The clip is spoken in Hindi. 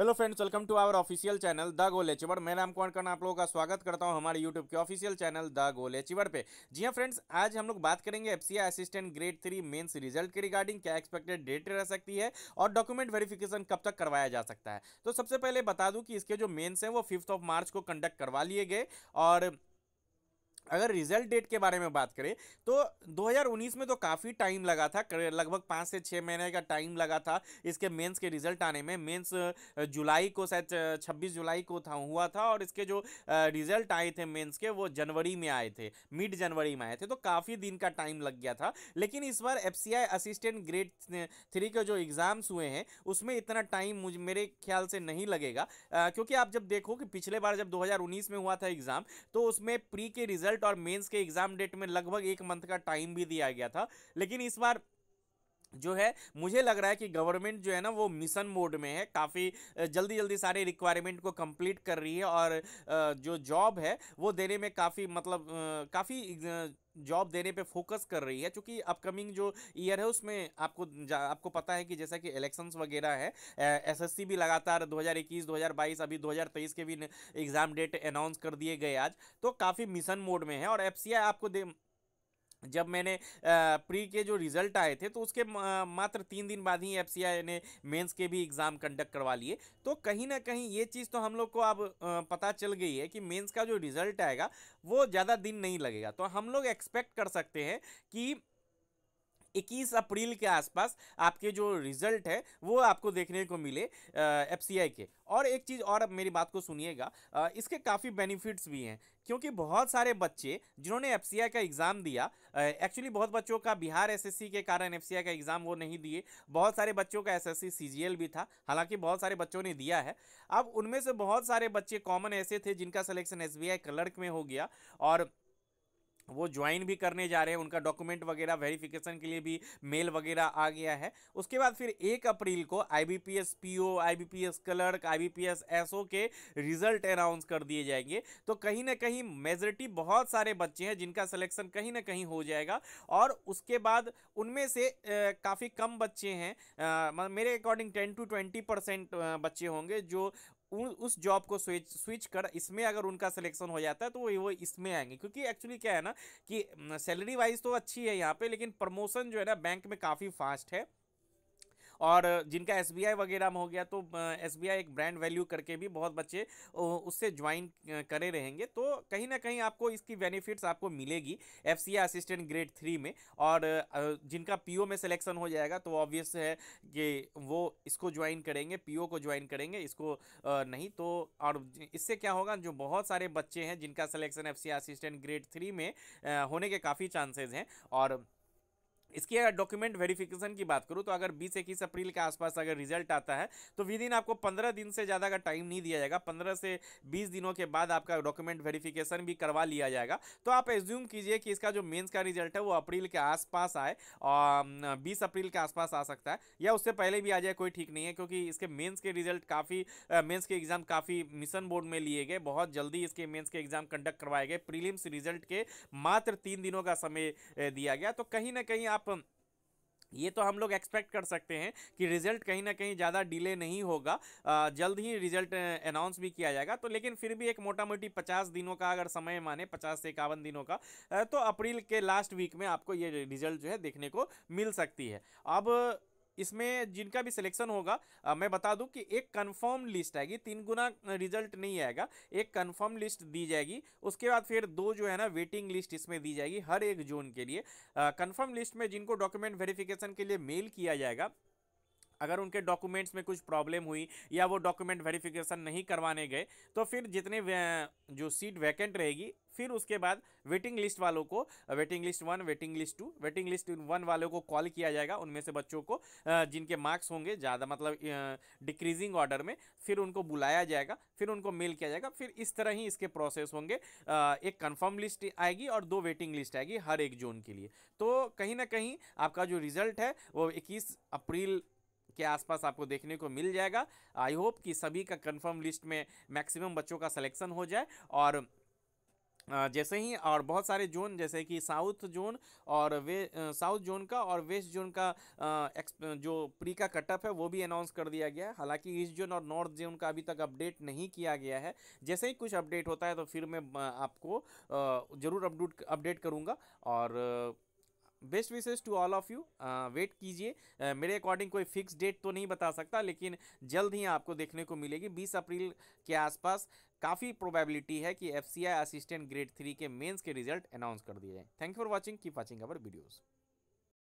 hello friends welcome to our official channel the goal achiever मैं राम कुमार करना आप लोगों का स्वागत करता हूं हमारे यूट्यूब के official channel the goal achiever पे जी हां फ्रेंड्स आज हम लोग बात करेंगे FCI assistant grade three mains result के रिगार्डिंग क्या एक्सपेक्टेड डेट रह सकती है और डॉक्यूमेंट वेरिफिकेशन कब तक करवाया जा सकता है तो सबसे पहले बता दूँ कि इसके जो मेन्स हैं वो फिफ्थ ऑफ मार्च को कंडक्ट करवा लिए गए और अगर रिजल्ट डेट के बारे में बात करें तो 2019 में तो काफ़ी टाइम लगा था लगभग पाँच से छः महीने का टाइम लगा था इसके मेंस के रिजल्ट आने में मेंस जुलाई को शायद 26 जुलाई को था हुआ था और इसके जो रिजल्ट आए थे मेंस के वो जनवरी में आए थे मिड जनवरी में आए थे तो काफ़ी दिन का टाइम लग गया था लेकिन इस बार एफ असिस्टेंट ग्रेड थ्री के जो एग्ज़ाम्स हुए हैं उसमें इतना टाइम मुझ मेरे ख्याल से नहीं लगेगा क्योंकि आप जब देखो कि पिछले बार जब दो में हुआ था एग्ज़ाम तो उसमें प्री के रिजल्ट रिजल्ट और मेंस के एग्जाम डेट में लगभग एक मंथ का टाइम भी दिया गया था लेकिन इस बार जो है मुझे लग रहा है कि गवर्नमेंट जो है ना वो मिशन मोड में है काफ़ी जल्दी जल्दी सारे रिक्वायरमेंट को कंप्लीट कर रही है और जो जॉब है वो देने में काफ़ी मतलब काफ़ी जॉब देने पे फोकस कर रही है क्योंकि अपकमिंग जो ईयर है उसमें आपको आपको पता है कि जैसा कि इलेक्शंस वगैरह है एसएससी भी लगातार 2021 2022 अभी 2023 के भी एग्ज़ाम डेट अनाउंस कर दिए गए आज तो काफ़ी मिशन मोड में है और एफ आपको दे जब मैंने प्री के जो रिजल्ट आए थे तो उसके मात्र तीन दिन बाद ही एफ ने मेंस के भी एग्ज़ाम कंडक्ट करवा लिए तो कहीं ना कहीं ये चीज़ तो हम लोग को अब पता चल गई है कि मेंस का जो रिज़ल्ट आएगा वो ज़्यादा दिन नहीं लगेगा तो हम लोग एक्सपेक्ट कर सकते हैं कि इक्कीस अप्रैल के आसपास आपके जो रिजल्ट है वो आपको देखने को मिले एफ के और एक चीज़ और अब मेरी बात को सुनिएगा इसके काफ़ी बेनिफिट्स भी हैं क्योंकि बहुत सारे बच्चे जिन्होंने एफ का एग्ज़ाम दिया एक्चुअली बहुत बच्चों का बिहार एसएससी के कारण एफ का एग्ज़ाम वो नहीं दिए बहुत सारे बच्चों का एसएससी सीजीएल भी था हालांकि बहुत सारे बच्चों ने दिया है अब उनमें से बहुत सारे बच्चे कॉमन ऐसे थे जिनका सलेक्शन एस बी क्लर्क में हो गया और वो ज्वाइन भी करने जा रहे हैं उनका डॉक्यूमेंट वगैरह वेरिफिकेशन के लिए भी मेल वगैरह आ गया है उसके बाद फिर एक अप्रैल को IBPS PO IBPS clerk IBPS SO के रिजल्ट अनाउंस कर दिए जाएंगे तो कहीं ना कहीं मेजोरिटी बहुत सारे बच्चे हैं जिनका सिलेक्शन कहीं ना कहीं हो जाएगा और उसके बाद उनमें से काफ़ी कम बच्चे हैं मेरे अकॉर्डिंग टेन टू ट्वेंटी बच्चे होंगे जो उन उस जॉब को स्विच स्विच कर इसमें अगर उनका सिलेक्शन हो जाता है तो वो इसमें आएंगे क्योंकि एक्चुअली क्या है ना कि सैलरी वाइज तो अच्छी है यहाँ पे लेकिन प्रमोशन जो है ना बैंक में काफ़ी फास्ट है और जिनका एस वगैरह में हो गया तो एस एक ब्रांड वैल्यू करके भी बहुत बच्चे उससे ज्वाइन करे रहेंगे तो कहीं ना कहीं आपको इसकी बेनिफिट्स आपको मिलेगी एफ असिस्टेंट ग्रेड थ्री में और जिनका ओ में सिलेक्शन हो जाएगा तो ऑब्वियस है कि वो इसको ज्वाइन करेंगे ओ को ज्वाइन करेंगे इसको नहीं तो और इससे क्या होगा जो बहुत सारे बच्चे हैं जिनका selection F assistant grade three में होने के काफ़ी चांसेज हैं और इसकी अगर डॉक्यूमेंट वेरिफिकेशन की बात करूँ तो अगर बीस इक्कीस अप्रैल के आसपास अगर रिजल्ट आता है तो विद इन आपको पंद्रह दिन से ज़्यादा का टाइम नहीं दिया जाएगा पंद्रह से बीस दिनों के बाद आपका डॉक्यूमेंट वेरिफिकेशन भी करवा लिया जाएगा तो आप एज्यूम कीजिए कि इसका जो मेन्स का रिजल्ट है वो अप्रैल के आसपास आए और बीस अप्रैल के आसपास आ सकता है या उससे पहले भी आ जाए कोई ठीक नहीं है क्योंकि इसके मेन्स के रिजल्ट काफ़ी मेन्स के एग्ज़ाम काफ़ी मिशन बोर्ड में लिए गए बहुत जल्दी इसके मेन्स के एग्ज़ाम कंडक्ट करवाए गए प्रीलिम्स रिजल्ट के मात्र तीन दिनों का समय दिया गया तो कहीं ना कहीं आप ये तो हम लोग एक्सपेक्ट कर सकते हैं कि रिजल्ट कहीं ना कहीं ज़्यादा डिले नहीं होगा जल्द ही रिजल्ट अनाउंस भी किया जाएगा तो लेकिन फिर भी एक मोटा मोटी पचास दिनों का अगर समय माने पचास से इक्यावन दिनों का तो अप्रैल के लास्ट वीक में आपको ये रिजल्ट जो है देखने को मिल सकती है अब इसमें जिनका भी सिलेक्शन होगा आ, मैं बता दूं कि एक कंफर्म लिस्ट आएगी तीन गुना रिजल्ट नहीं आएगा एक कंफर्म लिस्ट दी जाएगी उसके बाद फिर दो जो है ना वेटिंग लिस्ट इसमें दी जाएगी हर एक जोन के लिए कंफर्म लिस्ट में जिनको डॉक्यूमेंट वेरिफिकेशन के लिए मेल किया जाएगा अगर उनके डॉक्यूमेंट्स में कुछ प्रॉब्लम हुई या वो डॉक्यूमेंट वेरिफिकेशन नहीं करवाने गए तो फिर जितने जो सीट वैकेंट रहेगी फिर उसके बाद वेटिंग लिस्ट वालों को waiting list one waiting list two waiting list one वालों को कॉल किया जाएगा उनमें से बच्चों को जिनके मार्क्स होंगे ज़्यादा मतलब डिक्रीजिंग ऑर्डर में फिर उनको बुलाया जाएगा फिर उनको मेल किया जाएगा फिर इस तरह ही इसके प्रोसेस होंगे एक कन्फर्म लिस्ट आएगी और दो वेटिंग लिस्ट आएगी हर एक जोन के लिए तो कहीं ना कहीं आपका जो रिजल्ट है वो इक्कीस अप्रैल के आसपास आपको देखने को मिल जाएगा आई होप कि सभी का कंफर्म लिस्ट में मैक्सिमम बच्चों का सिलेक्शन हो जाए और जैसे ही और बहुत सारे जोन जैसे कि साउथ जोन और वे साउथ जोन का और वेस्ट जोन का एक्स जो प्री का कटअप है वो भी अनाउंस कर दिया गया है हालांकि ईस्ट जोन और नॉर्थ जोन का अभी तक अपडेट नहीं किया गया है जैसे ही कुछ अपडेट होता है तो फिर मैं आपको ज़रूर अपडेट अपडेट करूँगा और best wishes to all of you wait कीजिए मेरे अकॉर्डिंग कोई फिक्स डेट तो नहीं बता सकता लेकिन जल्द ही आपको देखने को मिलेगी 20 अप्रैल के आसपास काफ़ी प्रोबेबिलिटी है कि एफ असिस्टेंट ग्रेड थ्री के मेंस के रिजल्ट अनाउंस कर दिए जाए thank for watching keep watching our videos